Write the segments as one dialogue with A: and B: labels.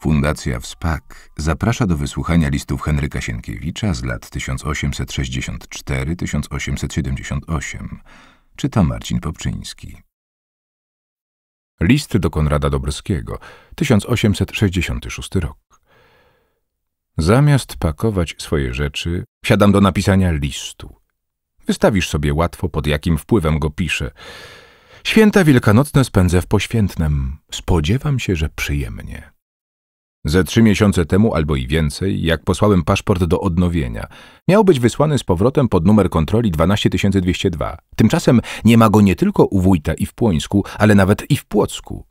A: Fundacja WSPAK zaprasza do wysłuchania listów Henryka Sienkiewicza z lat 1864-1878. Czyta Marcin Popczyński. List do Konrada Dobrskiego, 1866 rok. Zamiast pakować swoje rzeczy, siadam do napisania listu. Wystawisz sobie łatwo, pod jakim wpływem go piszę. Święta wielkanocne spędzę w poświętnem. Spodziewam się, że przyjemnie. Ze trzy miesiące temu albo i więcej, jak posłałem paszport do odnowienia, miał być wysłany z powrotem pod numer kontroli 12202. Tymczasem nie ma go nie tylko u wójta i w Płońsku, ale nawet i w Płocku.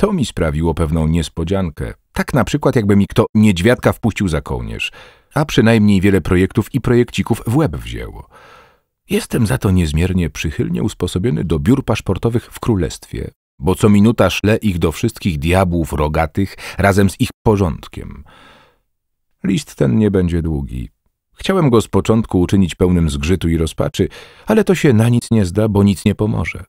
A: To mi sprawiło pewną niespodziankę. Tak na przykład, jakby mi kto niedźwiadka wpuścił za kołnierz, a przynajmniej wiele projektów i projekcików w łeb wzięło. Jestem za to niezmiernie przychylnie usposobiony do biur paszportowych w królestwie, bo co minuta szle ich do wszystkich diabłów rogatych razem z ich porządkiem. List ten nie będzie długi. Chciałem go z początku uczynić pełnym zgrzytu i rozpaczy, ale to się na nic nie zda, bo nic nie pomoże.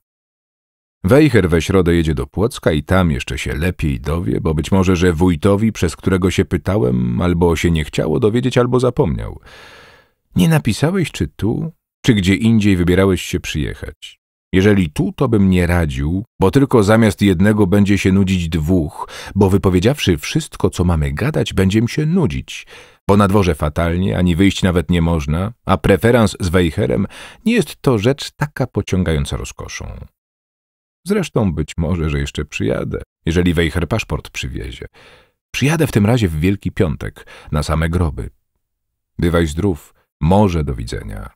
A: Wejher we środę jedzie do Płocka i tam jeszcze się lepiej dowie, bo być może, że wójtowi, przez którego się pytałem, albo się nie chciało dowiedzieć, albo zapomniał. Nie napisałeś, czy tu, czy gdzie indziej wybierałeś się przyjechać. Jeżeli tu, to bym nie radził, bo tylko zamiast jednego będzie się nudzić dwóch, bo wypowiedziawszy wszystko, co mamy gadać, będziemy się nudzić, bo na dworze fatalnie, ani wyjść nawet nie można, a preferans z Wejherem nie jest to rzecz taka pociągająca rozkoszą. Zresztą być może, że jeszcze przyjadę, jeżeli Wejher paszport przywiezie. Przyjadę w tym razie w Wielki Piątek, na same groby. Bywaj zdrów, może do widzenia.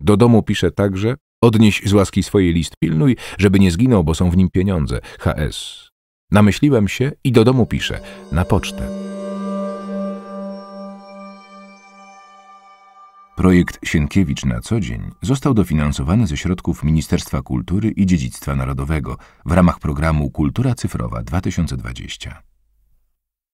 A: Do domu pisze także, odnieś z łaski swojej list, pilnuj, żeby nie zginął, bo są w nim pieniądze. HS. Namyśliłem się i do domu piszę, na pocztę. Projekt Sienkiewicz na co dzień został dofinansowany ze środków Ministerstwa Kultury i Dziedzictwa Narodowego w ramach programu Kultura Cyfrowa 2020.